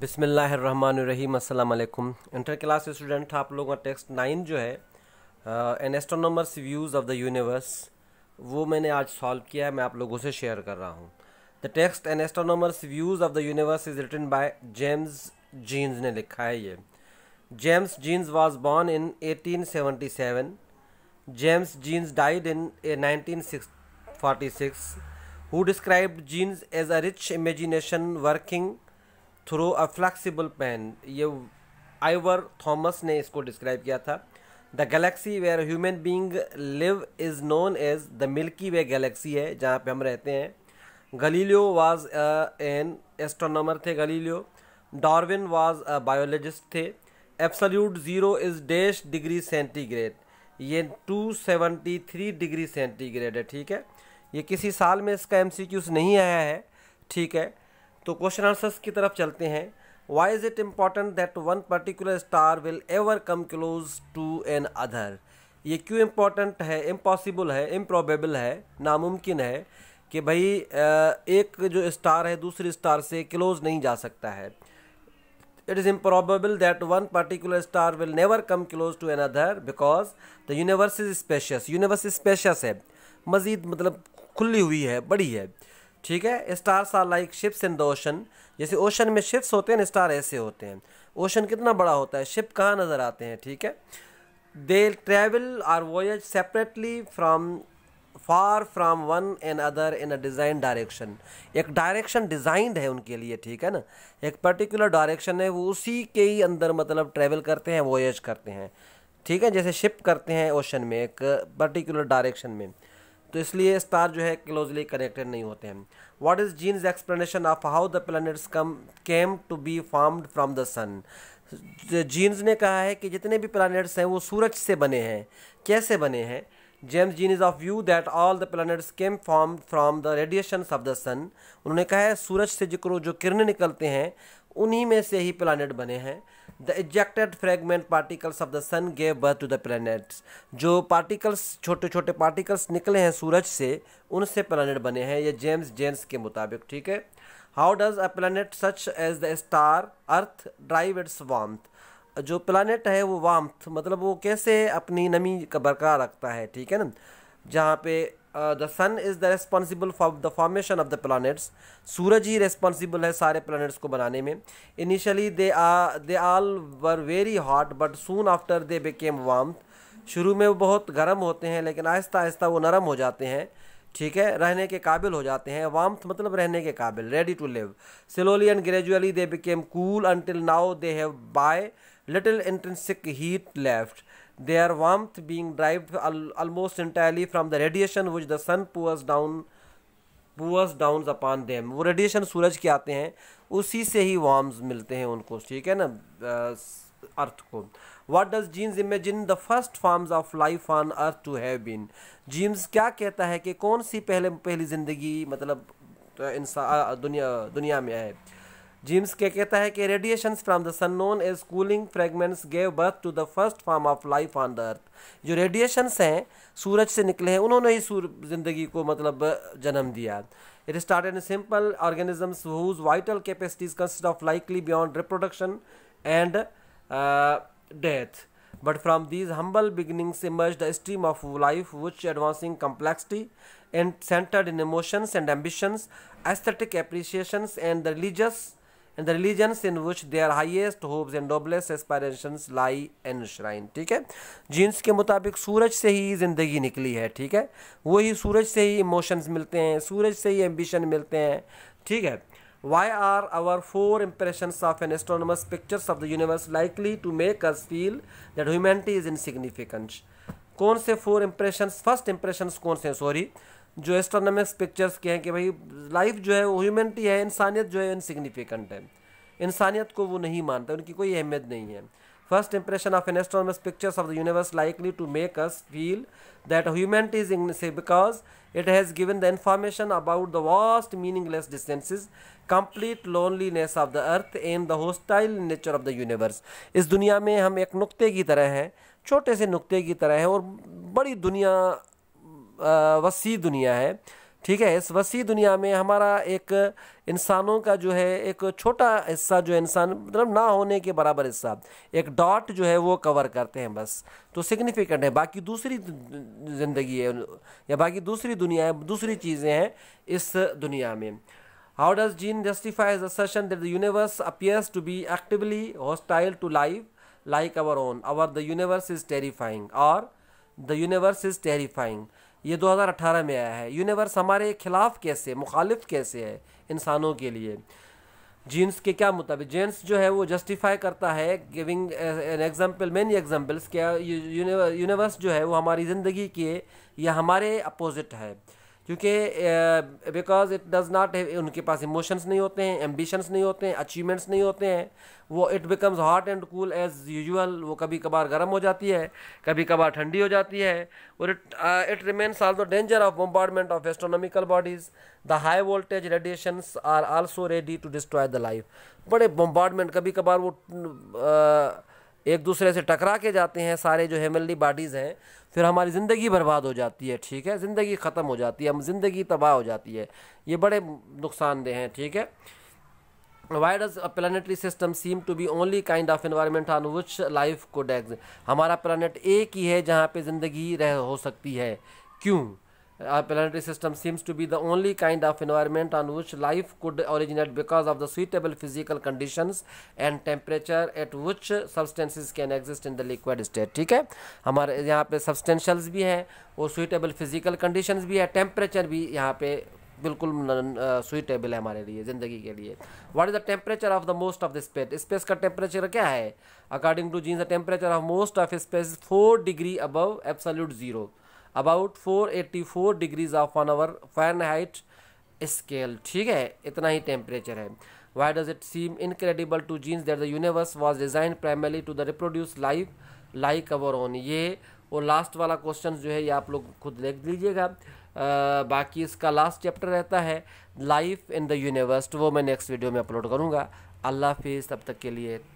बिसमीम अल्लाम inter class student आप लोगों का टेक्स्ट नाइन जो है an astronomer's views of the universe वो मैंने आज सॉल्व किया है मैं आप लोगों से शेयर कर रहा हूँ the text an astronomer's views of the universe is written by James Jeans ने लिखा है ये James Jeans was born in eighteen seven James Jeans died in nineteen forty six who described Jeans as a rich imagination working through a flexible pen ये Ivor Thomas ने इसको describe किया था the galaxy where human being live is known as the Milky Way galaxy है जहाँ पे हम रहते हैं गलीलियो वॉज एन एस्ट्रोनर थे Galileo Darwin was a biologist थे absolute zero is dash degree centigrade ये two seventy three degree centigrade है ठीक है ये किसी साल में इसका एम सी क्यूज नहीं आया है ठीक है तो क्वेश्चन आंसर्स की तरफ चलते हैं why is it important that one particular star will ever come close to an other ये क्यों इम्पॉर्टेंट है इम्पॉसिबल है इम्प्रॉबेबल है नामुमकिन है कि भाई एक जो स्टार है दूसरे स्टार से क्लोज नहीं जा सकता है it is improbable that one particular star will never come close to an other because the universe is spacious universe spacious है मज़ीद मतलब खुली हुई है बड़ी है ठीक है stars are like ships in the ocean जैसे ओशन में शिप्स होते हैं स्टार ऐसे होते हैं ओशन कितना बड़ा होता है शिप कहाँ नज़र आते हैं ठीक है they travel are voyage separately from far from one and other in a design direction एक डायरेक्शन डिज़ाइंड है उनके लिए ठीक है ना एक पर्टिकुलर डायरेक्शन है वो उसी के ही अंदर मतलब ट्रेवल करते हैं वोएज करते हैं ठीक है जैसे शिप करते हैं ओशन में एक पर्टिकुलर डायरेक्शन में तो इसलिए स्टार जो है क्लोजली कनेक्टेड नहीं होते हैं what is Jeans explanation of how the planets come came to be formed from the sun Jeans ने कहा है कि जितने भी प्लानट्स हैं वो सूरज से बने हैं कैसे बने हैं James Jean is of view that all the planets came form from the radiation of the sun उन्होंने कहा है सूरज से जिक्रो जो किरणें निकलते हैं उन्हीं में से ही प्लानट बने हैं the ejected fragment particles of the sun gave birth to the planets जो पार्टिकल्स छोटे छोटे पार्टिकल्स निकले हैं सूरज से उनसे प्लानट बने हैं ये जेम्स जेन्स के मुताबिक ठीक है how does a planet such as the star earth drive its warmth जो प्लानट है वो वाम्थ मतलब वो कैसे अपनी नमी का बरकरार रखता है ठीक है ना जहाँ पे the sun is the responsible for the formation of the planets सूरज ही रेस्पॉन्सिबल है सारे प्लानट्स को बनाने में initially they they all were very hot but soon after they became warm शुरू में वो बहुत गर्म होते हैं लेकिन आहिस्ता आहिस्ता वो नरम हो जाते हैं ठीक है रहने के काबिल हो जाते हैं वार्म मतलब रहने के काबिल ready to live slowly and gradually they became cool until now they have by little intrinsic heat left their warmth being derived al almost entirely from the radiation which the sun pours down pours downs upon them वो radiation सूरज के आते हैं उसी से ही warms मिलते हैं उनको ठीक है ना अर्थ को what does Jeans imagine the first forms of life on earth to have been Jeans क्या कहता है कि कौन सी पहले पहली ज़िंदगी मतलब इंसान दुनिया दुनिया में है जिम्स के कहता है कि radiation from the sun known as cooling fragments gave birth to the first form of life on the earth जो रेडिएशंस हैं सूरज से निकले हैं उन्होंने ही सूर्य जिंदगी को मतलब जन्म दिया it start in simple organisms whose vital capacities consist of likely beyond reproduction and death but from these humble beginnings emerge the stream of life which advancing complexity and centred in emotions and ambitions aesthetic appreciations and the religious and the religions in which their highest hopes and noblest aspirations lie an shrine ठीक है jeans के मुताबिक सूरज से ही ज़िंदगी निकली है ठीक है वही सूरज से ही इमोशंस मिलते हैं सूरज से ही एम्बिशन मिलते हैं ठीक है Why are our four impressions of an astronomer's pictures of the universe likely to make us feel that humanity is insignificant? कौन से फोर इम्प्रेशंस फर्स्ट इम्प्रेशंस कौन से सॉरी जो एस्ट्रोनॉमिक्स पिक्चर्स के हैं कि भाई लाइफ जो है वो ह्यूमनिटी है इंसानियत जो है इनसिग्निफिकेंट है इंसानियत को वो नहीं मानते उनकी कोई अहमियत नहीं है first impression of an astronomics pictures of the universe likely to make us feel that humanity is in say because it has given the information about the vast meaningless distances complete loneliness of the earth and the hostile nature of the universe इस दुनिया में हम एक नुक्ते की तरह हैं छोटे से नुक्ते की तरह हैं और बड़ी दुनिया वसी दुनिया है ठीक है इस वसी दुनिया में हमारा एक इंसानों का जो है एक छोटा हिस्सा जो इंसान मतलब ना होने के बराबर हिस्सा एक डॉट जो है वो कवर करते हैं बस तो सिग्निफिकेंट है बाकी दूसरी ज़िंदगी है या बाकी दूसरी दुनिया है दूसरी चीज़ें हैं इस दुनिया में how does Jean justifies assertion that the universe appears to be actively hostile to life like our own our the universe is terrifying और द यूनिवर्स इज़ टेरीफाइंग ये 2018 में आया है यूनिवर्स हमारे खिलाफ कैसे मुखालिफ कैसे है इंसानों के लिए जीन्स के क्या मुताबिक जेंट्स जो है वो जस्टिफाई करता है giving an example many examples क्या यूनिवर्स जो है वो हमारी ज़िंदगी के या हमारे अपोजिट है क्योंकि बिकॉज इट डज़ नॉट उनके पास इमोशंस नहीं होते हैं एम्बिशंस नहीं होते हैं अचीवमेंट्स नहीं होते हैं वो it becomes hot and cool as usual वो कभी कभार गर्म हो जाती है कभी कभार ठंडी हो जाती है और it it remains also danger of bombardment of astronomical bodies the high voltage radiations are also ready to destroy the life बड़े बम्बार्डमेंट कभी कभार वो एक दूसरे से टकरा के जाते हैं सारे जो हेमनली बॉडीज़ हैं फिर हमारी ज़िंदगी बर्बाद हो जाती है ठीक है ज़िंदगी ख़त्म हो जाती है हम ज़िंदगी तबाह हो जाती है ये बड़े नुकसानदेह हैं ठीक है why does planetary system seem to be only kind of environment on which life को कोडेक्स हमारा प्लानट एक ही है जहाँ पर ज़िंदगी रह हो सकती है क्यों uh, planetary system seems to be the only kind of environment on which life could originate because of the suitable physical conditions and temperature at which substances can exist in the liquid state theek hai hamare yahan pe substantials bhi hai और suitable physical conditions bhi hai temperature bhi yahan pe बिल्कुल suitable है हमारे लिए ज़िंदगी के लिए what is the temperature of the most of the space space का temperature क्या है according to Jeans the temperature of most of space four degree above absolute zero about 484 degrees of Fahrenheit scale ठीक है इतना ही temperature है why does it seem incredible to Jeans that the universe was design primarily to the reproduce life like our own ये और last वाला question जो है ये आप लोग खुद देख लीजिएगा बाकी इसका लास्ट चैप्टर रहता है लाइफ इन द यूनिवर्स वो मैं नेक्स्ट वीडियो में अपलोड करूँगा अल्लाह हाफिज़ तब तक के लिए